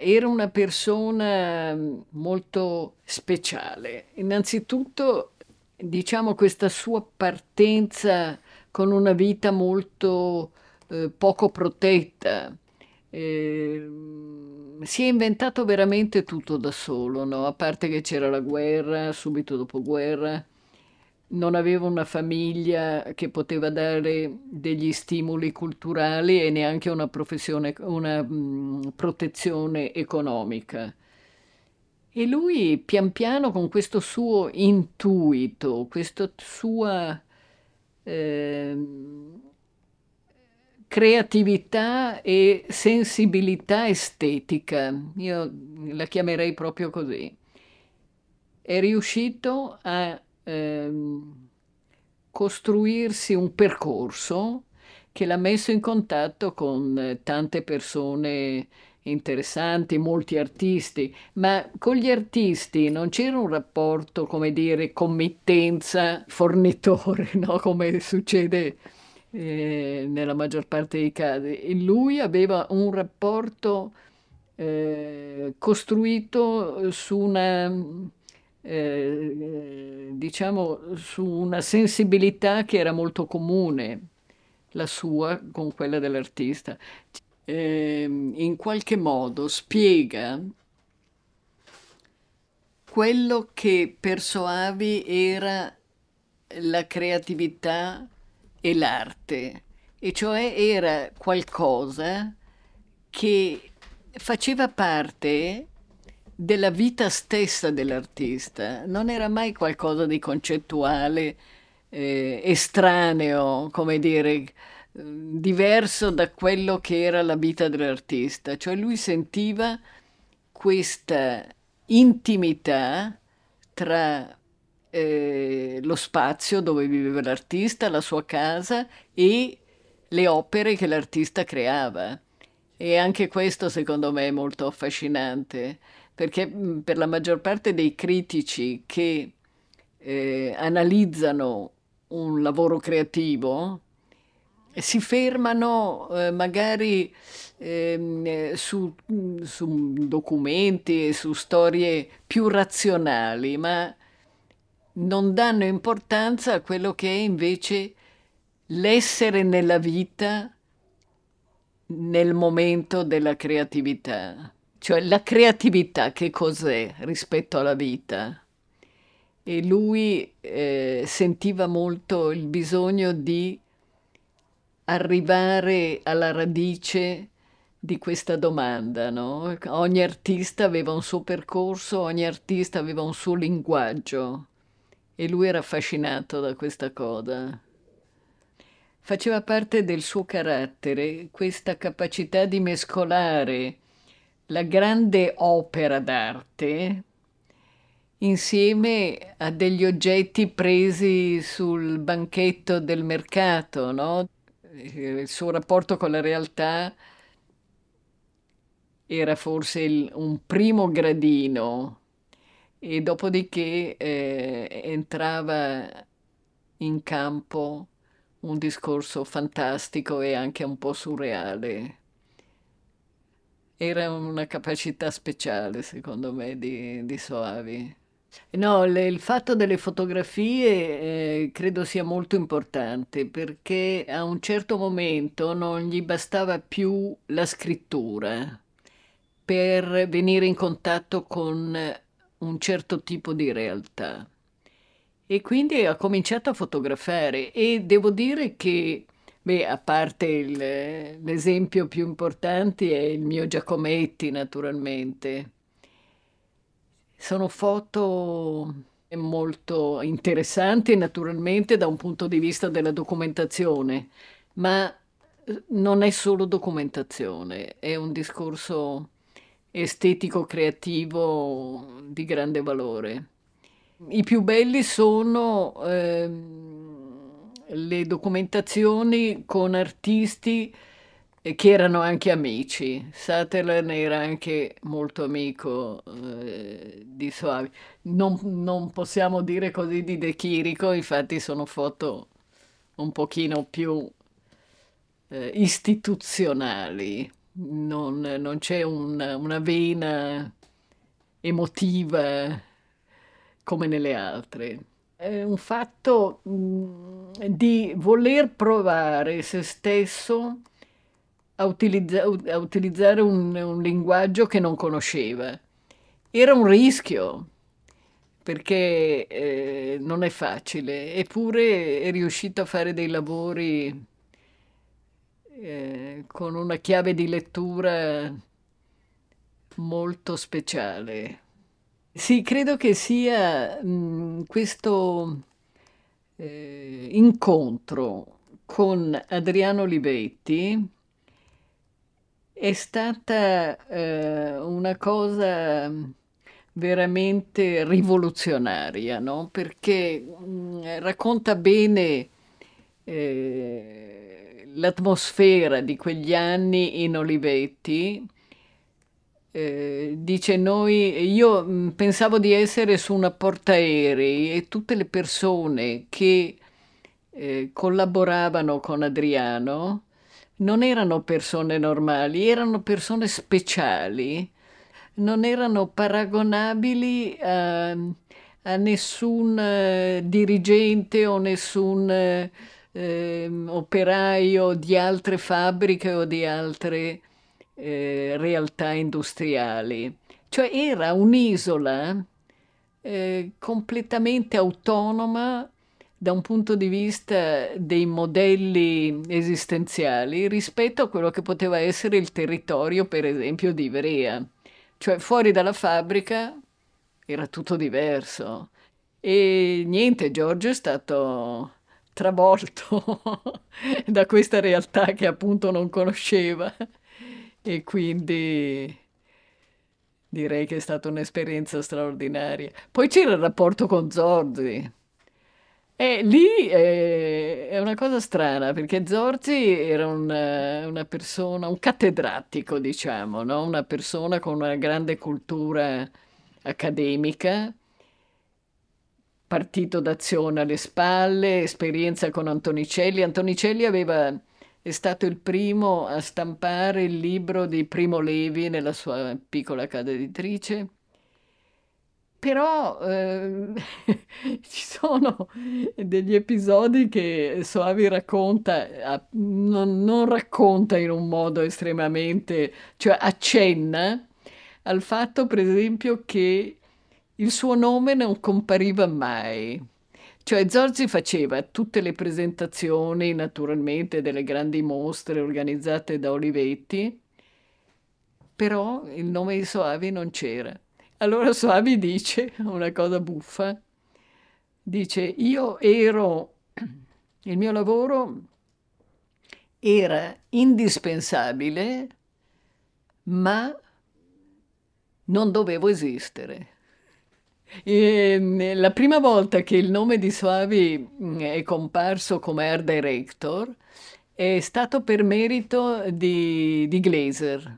Era una persona mm, molto speciale. Innanzitutto, diciamo, questa sua partenza con una vita molto eh, poco protetta. Eh, si è inventato veramente tutto da solo, no? a parte che c'era la guerra, subito dopo guerra non aveva una famiglia che poteva dare degli stimoli culturali e neanche una, una mh, protezione economica. E lui pian piano con questo suo intuito, questa sua eh, creatività e sensibilità estetica, io la chiamerei proprio così, è riuscito a ehm, costruirsi un percorso che l'ha messo in contatto con eh, tante persone interessanti, molti artisti, ma con gli artisti non c'era un rapporto, come dire, committenza-fornitore, no? come succede eh, nella maggior parte dei casi. E lui aveva un rapporto eh, costruito su una eh, diciamo, su una sensibilità che era molto comune, la sua con quella dell'artista. Eh, in qualche modo spiega quello che per Soavi era la creatività e l'arte, e cioè era qualcosa che faceva parte della vita stessa dell'artista, non era mai qualcosa di concettuale, eh, estraneo, come dire, diverso da quello che era la vita dell'artista, cioè lui sentiva questa intimità tra eh, lo spazio dove viveva l'artista, la sua casa e le opere che l'artista creava. E anche questo secondo me è molto affascinante perché mm, per la maggior parte dei critici che eh, analizzano un lavoro creativo eh, si fermano eh, magari eh, su, mm, su, documenti e su storie più razionali, ma non danno importanza a quello che è invece l'essere nella vita nel momento della creatività. Cioè la creatività che cos'è rispetto alla vita? E lui eh, sentiva molto il bisogno di arrivare alla radice di questa domanda, no? Ogni artista aveva un suo percorso, ogni artista aveva un suo linguaggio e lui era affascinato da questa cosa. Faceva parte del suo carattere questa capacità di mescolare la grande opera d'arte insieme a degli oggetti presi sul banchetto del mercato, no? Eh, il suo rapporto con la realtà era forse il, un primo gradino e dopodiché eh, entrava in campo un discorso fantastico e anche un po' surreale era una capacità speciale, secondo me, di, di Soavi. No, le, il fatto delle fotografie eh, credo sia molto importante perché a un certo momento non gli bastava più la scrittura per venire in contatto con un certo tipo di realtà. E quindi ha cominciato a fotografare e devo dire che Beh, a parte il, l'esempio più importante è il mio Giacometti, naturalmente. Sono foto eh, molto interessanti, naturalmente, da un punto di vista della documentazione, ma eh, non è solo documentazione, è un discorso estetico-creativo di grande valore. I più belli sono... Eh, le documentazioni con artisti eh, che erano anche amici. Sutherland era anche molto amico eh, di Soavi. Non, non, possiamo dire così di De Chirico, infatti sono foto un pochino più eh, istituzionali. Non, non c'è un, una vena emotiva come nelle altre è un fatto mh, di voler provare se stesso a, utilizza a utilizzare un, un linguaggio che non conosceva. Era un rischio, perché eh, non è facile, eppure è riuscito a fare dei lavori eh, con una chiave di lettura molto speciale. Sì, credo che sia, mhmm, questo, ehm, incontro con Adriano Olivetti è stata, ehm, una cosa veramente rivoluzionaria, no, perché, mhmm, racconta bene, ehm, l'atmosfera di quegli anni in Olivetti eh, dice noi, io mh, mm, pensavo di essere su una portaerei e tutte le persone che eh, collaboravano con Adriano non erano persone normali, erano persone speciali, non erano paragonabili a, a nessun eh, dirigente o nessun eh, ehm, operaio di altre fabbriche o di altre eh, realtà industriali. Cioè era un'isola eh, completamente autonoma da un punto di vista dei modelli esistenziali rispetto a quello che poteva essere il territorio, per esempio, di Ivrea. Cioè fuori dalla fabbrica era tutto diverso. E niente, Giorgio è stato travolto da questa realtà che appunto non conosceva e quindi direi che è stata un'esperienza straordinaria. Poi c'era il rapporto con Zorzi. E lì eh, è, una cosa strana perché Zorzi era una, eh, una persona, un cattedratico, diciamo, no? una persona con una grande cultura accademica, partito d'azione alle spalle, esperienza con Antonicelli. Antonicelli aveva è stato il primo a stampare il libro di Primo Levi nella sua piccola casa editrice. Però eh, ci sono degli episodi che Soavi racconta, non, non racconta in un modo estremamente, cioè accenna al fatto per esempio che il suo nome non compariva mai cioè Zorzi faceva tutte le presentazioni, naturalmente, delle grandi mostre organizzate da Olivetti, però il nome di Soavi non c'era. Allora Soavi dice una cosa buffa, dice io ero, il mio lavoro era indispensabile, ma non dovevo esistere. E ehm, la prima volta che il nome di Soavi mm, è comparso come art director è stato per merito di, di Glaser,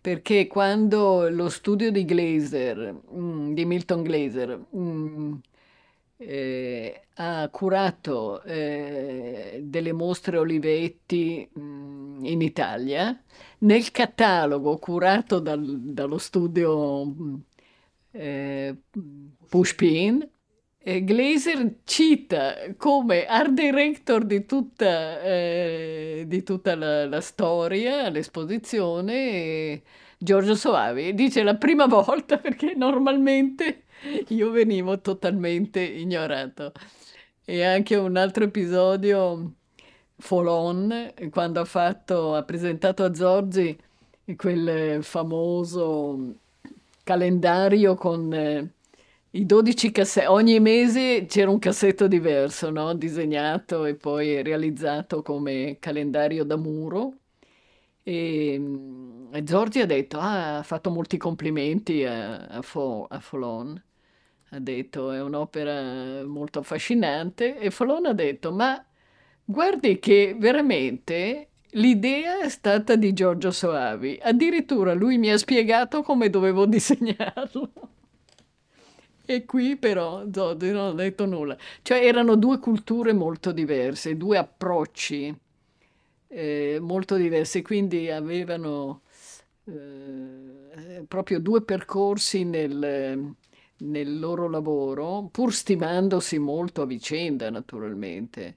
perché quando lo studio di Glaser, mm, di Milton Glaser, mm, eh, ha curato eh, delle mostre Olivetti mh, in Italia, nel catalogo curato dal, dallo studio mh, eh, Pushpin, eh, Glazer cita come art director di tutta, eh, di tutta la, la, storia, l'esposizione, Giorgio Soavi. Dice la prima volta perché normalmente io venivo totalmente ignorato. E anche un altro episodio, Folon, quando ha, fatto, ha presentato a Zorzi quel famoso calendario con eh, i 12 cassetti, ogni mese c'era un cassetto diverso, no? disegnato e poi realizzato come calendario da muro. E, ehm, e Giorgi ha detto, ah, ha fatto molti complimenti a, a, Fo, a Folon, ha detto è un'opera molto affascinante e Folon ha detto, ma guardi che veramente L'idea è stata di Giorgio Soavi, addirittura lui mi ha spiegato come dovevo disegnarlo. E qui però no, non ho detto nulla. Cioè erano due culture molto diverse, due approcci eh, molto diversi, quindi avevano eh, proprio due percorsi nel, nel loro lavoro, pur stimandosi molto a vicenda naturalmente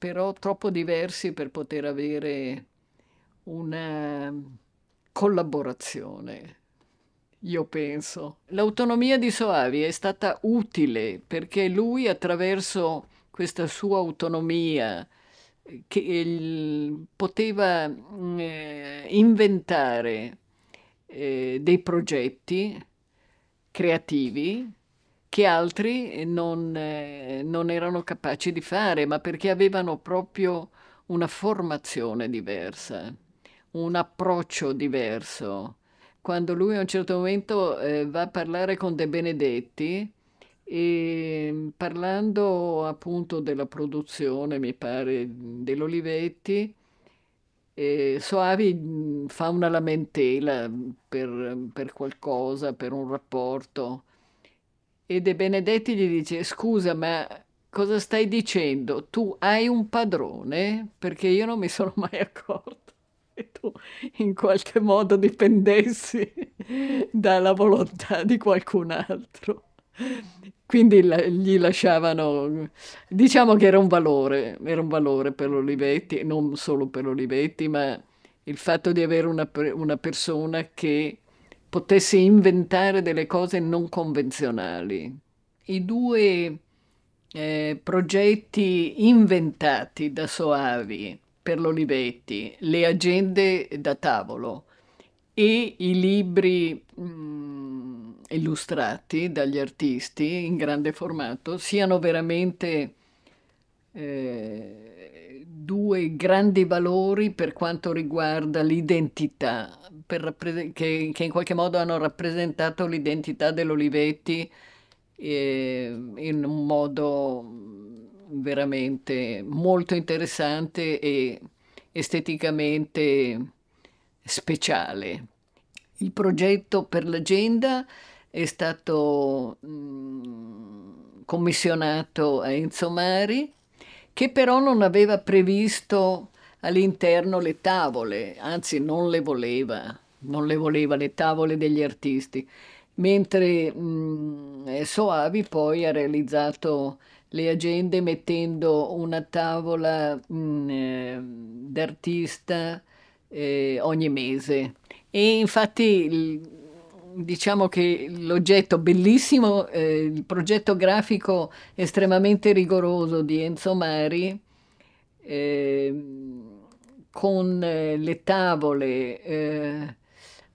però troppo diversi per poter avere una collaborazione, io penso. L'autonomia di Soavi è stata utile perché lui attraverso questa sua autonomia che il, poteva eh, inventare eh, dei progetti creativi che altri eh, non, eh, non erano capaci di fare, ma perché avevano proprio una formazione diversa, un approccio diverso. Quando lui a un certo momento eh, va a parlare con De Benedetti, e ehm, parlando appunto della produzione, mi pare, dell'Olivetti, eh, Soavi mm, fa una lamentela per, per qualcosa, per un rapporto e De Benedetti gli dice scusa ma cosa stai dicendo? Tu hai un padrone? Perché io non mi sono mai accorto che tu in qualche modo dipendessi dalla volontà di qualcun altro. Quindi gli lasciavano, diciamo che era un valore, era un valore per Olivetti, non solo per Olivetti, ma il fatto di avere una, una persona che potesse inventare delle cose non convenzionali. I due eh, progetti inventati da Soavi per l'Olivetti, le agende da tavolo e i libri mh, mm, illustrati dagli artisti in grande formato siano veramente eh, due grandi valori per quanto riguarda l'identità, rappres- che, che, in qualche modo hanno rappresentato l'identità dell'Olivetti eh, in un modo veramente molto interessante e esteticamente speciale. Il progetto per l'agenda è stato mh, mm, commissionato a Enzo Mari che però non aveva previsto all'interno le tavole, anzi non le voleva, non le voleva le tavole degli artisti, mentre mh, mm, eh, Soavi poi ha realizzato le agende mettendo una tavola mm, eh, d'artista eh, ogni mese. E infatti diciamo che l'oggetto bellissimo, eh, il progetto grafico estremamente rigoroso di Enzo Mari, ehm, eh, con le tavole eh,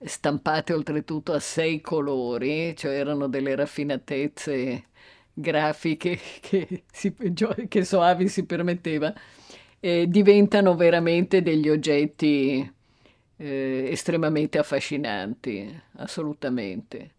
stampate oltretutto a sei colori, cioè erano delle raffinatezze grafiche che, si, che Soavi si permetteva, eh, diventano veramente degli oggetti eh, estremamente affascinanti, assolutamente.